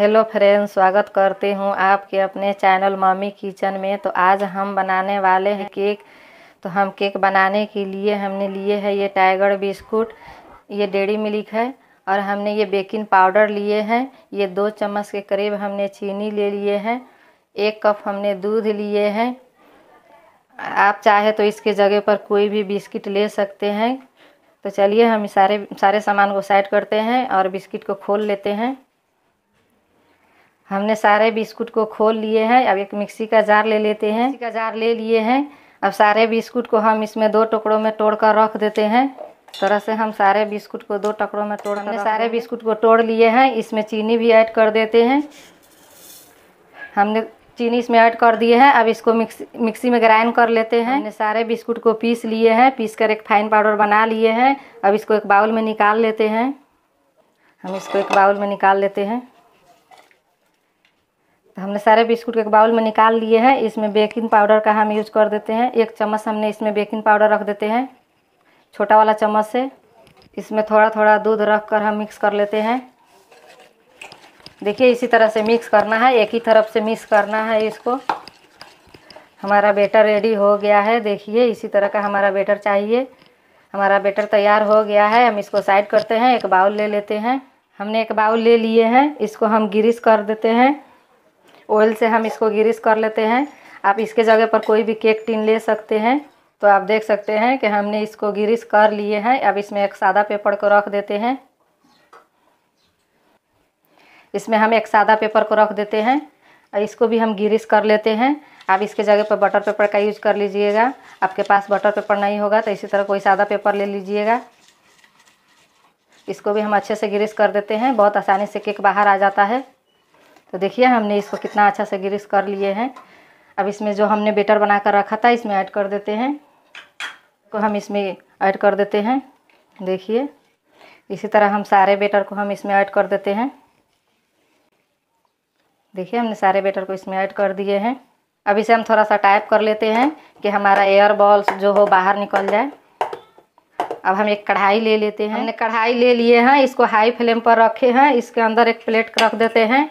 hello friends स्वागत करती हूँ आपके अपने चैनल मम्मी किचन में तो आज हम बनाने वाले हैं केक तो हम केक बनाने के लिए हमने लिए है ये टाइगर बिस्कुट ये डेरी मिल्क है और हमने ये बेकिंग पाउडर लिए हैं ये दो चम्मच के करीब हमने चीनी ले लिए हैं एक कप हमने दूध लिए हैं आप चाहे तो इसके जगह पर कोई भी बिस्किट ले सकते हैं तो चलिए हम सारे सारे सामान को साइड करते हैं और बिस्किट को खोल लेते हैं हमने सारे बिस्कुट को खोल लिए हैं अब एक मिक्सी का जार ले लेते हैं मिक्सी का जार ले लिए हैं अब सारे बिस्कुट को हम इसमें दो टुकड़ों में तोड़ कर रख देते हैं तरह से हम सारे बिस्कुट को दो टुकड़ों में तोड़ हमने सारे बिस्कुट को तोड़ लिए हैं इसमें चीनी भी ऐड कर देते हैं हमने चीनी इसमें ऐड कर दिए हैं अब इसको मिक्सी मिक्सी में ग्राइंड कर लेते हैं हमने सारे बिस्कुट को पीस लिए हैं पीस कर एक फाइन पाउडर बना लिए हैं अब इसको एक बाउल में निकाल लेते हैं हम इसको एक बाउल में निकाल लेते हैं तो हमने सारे बिस्कुट एक बाउल में निकाल लिए हैं इसमें बेकिंग पाउडर का हम यूज़ कर देते हैं एक चम्मच हमने इसमें बेकिंग पाउडर रख देते हैं छोटा वाला चम्मच से इसमें थोड़ा थोड़ा दूध रख कर हम मिक्स कर लेते हैं देखिए इसी तरह से मिक्स करना है एक ही तरफ से मिक्स करना है इसको हमारा बेटर रेडी हो गया है देखिए इसी तरह का हमारा बेटर चाहिए हमारा बेटर तैयार हो गया है हम इसको साइड करते हैं एक बाउल ले लेते हैं हमने एक बाउल ले लिए हैं इसको हम ग्रीस कर देते हैं ऑयल से हम इसको ग्रीस कर लेते हैं आप इसके जगह पर कोई भी केक टिन ले सकते हैं तो आप देख सकते हैं कि हमने इसको ग्रीस कर लिए हैं अब इसमें एक सादा पेपर को रख देते हैं इसमें हम एक सादा पेपर को रख देते हैं और इसको भी हम ग्रीस कर लेते हैं आप इसके जगह पर बटर पेपर का यूज़ कर लीजिएगा आपके पास बटर पेपर नहीं होगा तो इसी तरह कोई सादा पेपर ले लीजिएगा इसको भी हम अच्छे से ग्रीस कर देते हैं बहुत आसानी से केक बाहर आ जाता है तो देखिए हमने इसको कितना अच्छा से ग्रीस कर लिए हैं अब इसमें जो हमने बेटर बना कर रखा था इसमें ऐड कर देते हैं को हम इसमें ऐड कर देते हैं देखिए इसी तरह हम सारे बेटर को हम इसमें ऐड कर देते हैं देखिए हमने सारे बेटर को इसमें ऐड कर दिए हैं अब इसे हम थोड़ा सा टाइप कर लेते हैं कि हमारा एयर बॉल्स जो हो बाहर निकल जाए अब हम एक कढ़ाई ले लेते हैं हमने कढ़ाई ले लिए हैं इसको हाई फ्लेम पर रखे हैं इसके अंदर एक प्लेट रख देते हैं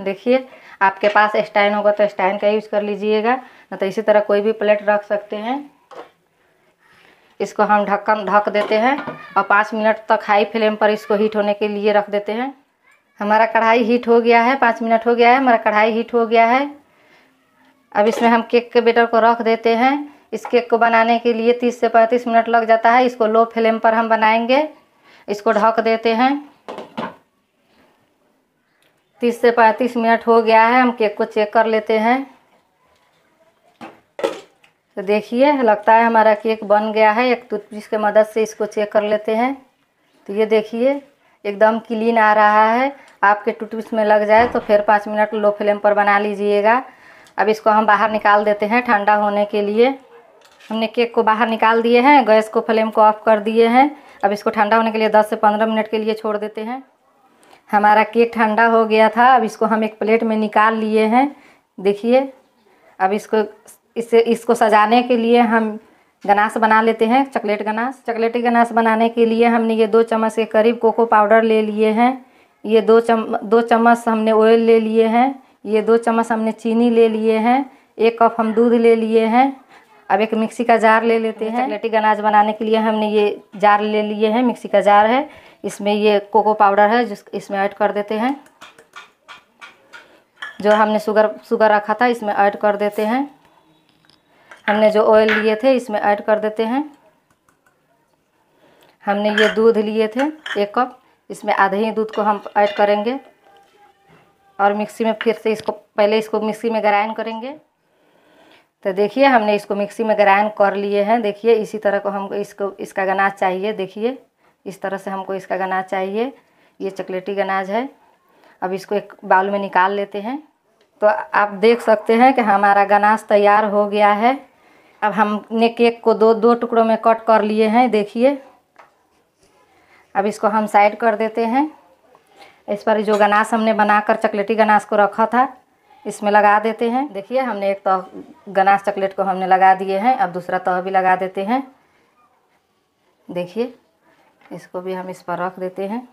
देखिए आपके पास स्टैंड होगा तो स्टैंड का यूज़ कर लीजिएगा न तो इसी तरह कोई भी प्लेट रख सकते हैं इसको हम ढक्कन ढक देते हैं और पाँच मिनट तक हाई फ्लेम पर इसको हीट होने के लिए रख देते हैं हमारा कढ़ाई हीट हो गया है पाँच मिनट हो गया है हमारा कढ़ाई हीट हो गया है अब इसमें हम केक के बेटर को रख देते हैं इस केक को बनाने के लिए तीस से पैंतीस मिनट लग जाता है इसको लो फ्लेम पर हम बनाएंगे इसको ढक देते हैं तीस से पैंतीस मिनट हो गया है हम केक को चेक कर लेते हैं तो देखिए लगता है हमारा केक बन गया है एक टूथपिस के मदद से इसको चेक कर लेते हैं तो ये देखिए एकदम क्लीन आ रहा है आपके टूथपिस में लग जाए तो फिर पाँच मिनट लो फ्लेम पर बना लीजिएगा अब इसको हम बाहर निकाल देते हैं ठंडा होने के लिए हमने केक को बाहर निकाल दिए हैं गैस को फ्लेम को ऑफ कर दिए हैं अब इसको ठंडा होने के लिए दस से पंद्रह मिनट के लिए छोड़ देते हैं हमारा केक ठंडा हो गया था अब इसको हम एक प्लेट में निकाल लिए हैं देखिए अब इसको इसे इसको सजाने के लिए हम गनास बना लेते हैं चॉकलेट गनास चॉकलेटी गनास बनाने के लिए हमने ये दो चम्मच के करीब कोको पाउडर ले लिए हैं ये दो चम दो चम्मच हमने ऑयल ले लिए हैं ये दो चम्मच हमने चीनी ले लिए हैं एक कप हम दूध ले लिए हैं अब एक मिक्सी का जार ले लेते हैं चकलेटी अनाज बनाने के लिए हमने ये जार ले लिए हैं मिक्सी का जार है इसमें ये कोको पाउडर है जिस इसमें ऐड कर देते हैं जो हमने शुगर शुगर रखा था इसमें ऐड कर देते हैं हमने जो ऑयल लिए थे इसमें ऐड कर देते हैं हमने ये दूध लिए थे एक कप इसमें आधे ही दूध को हम ऐड करेंगे और मिक्सी में फिर से इसको पहले इसको मिक्सी में ग्राइंड करेंगे तो देखिए हमने इसको मिक्सी में ग्राइंड कर लिए हैं देखिए इसी तरह को हमको इसको इसका गनाज चाहिए देखिए इस तरह से हमको इसका गनाज चाहिए ये चॉकलेटी गनाज है अब इसको एक बाउल में निकाल लेते हैं तो आप देख सकते हैं कि हमारा गनाज तैयार हो गया है अब हमने केक को दो दो टुकड़ों में कट कर लिए हैं देखिए अब इसको हम साइड कर देते हैं इस पर जो गनाश हमने बनाकर चॉकलेटी गनाश को रखा था इसमें लगा देते हैं देखिए हमने एक तह तो गनाश चॉकलेट को हमने लगा दिए हैं अब दूसरा तह तो भी लगा देते हैं देखिए इसको भी हम इस पर रख देते हैं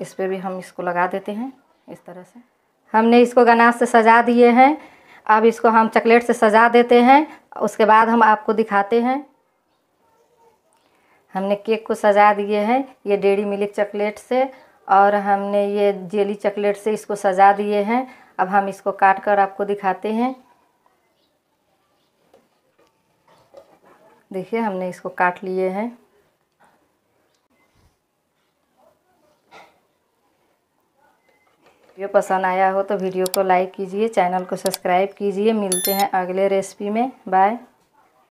इस पर भी हम इसको लगा देते हैं इस तरह से हमने इसको गनाश से सजा दिए हैं अब इसको हम चॉकलेट से सजा देते हैं उसके बाद हम आपको दिखाते हैं हमने केक को सजा दिए हैं ये डेरी मिल्क चॉकलेट से और हमने ये जेली चॉकलेट से इसको सजा दिए हैं अब हम इसको काट कर आपको दिखाते हैं देखिए हमने इसको काट लिए हैं वीडियो पसंद आया हो तो वीडियो को लाइक कीजिए चैनल को सब्सक्राइब कीजिए मिलते हैं अगले रेसिपी में बाय